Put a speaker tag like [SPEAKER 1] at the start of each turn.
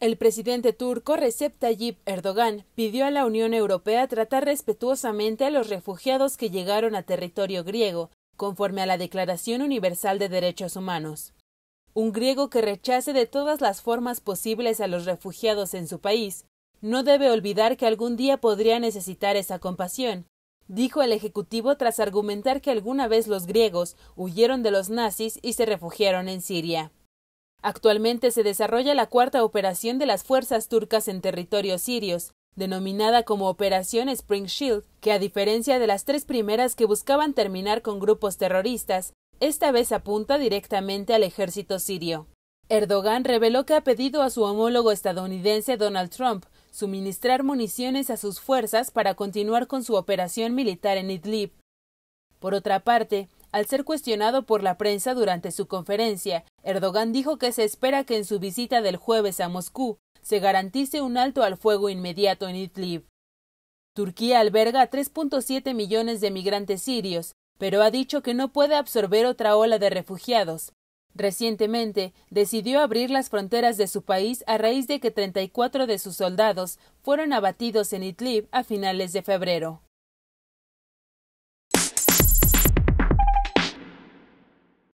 [SPEAKER 1] El presidente turco Recep Tayyip Erdogan pidió a la Unión Europea tratar respetuosamente a los refugiados que llegaron a territorio griego, conforme a la Declaración Universal de Derechos Humanos. Un griego que rechace de todas las formas posibles a los refugiados en su país no debe olvidar que algún día podría necesitar esa compasión, dijo el Ejecutivo tras argumentar que alguna vez los griegos huyeron de los nazis y se refugiaron en Siria. Actualmente se desarrolla la cuarta operación de las fuerzas turcas en territorios sirios, denominada como Operación Spring Shield, que a diferencia de las tres primeras que buscaban terminar con grupos terroristas, esta vez apunta directamente al ejército sirio. Erdogan reveló que ha pedido a su homólogo estadounidense Donald Trump suministrar municiones a sus fuerzas para continuar con su operación militar en Idlib. Por otra parte, al ser cuestionado por la prensa durante su conferencia, Erdogan dijo que se espera que en su visita del jueves a Moscú se garantice un alto al fuego inmediato en Idlib. Turquía alberga a 3.7 millones de migrantes sirios, pero ha dicho que no puede absorber otra ola de refugiados. Recientemente, decidió abrir las fronteras de su país a raíz de que 34 de sus soldados fueron abatidos en Idlib a finales de febrero.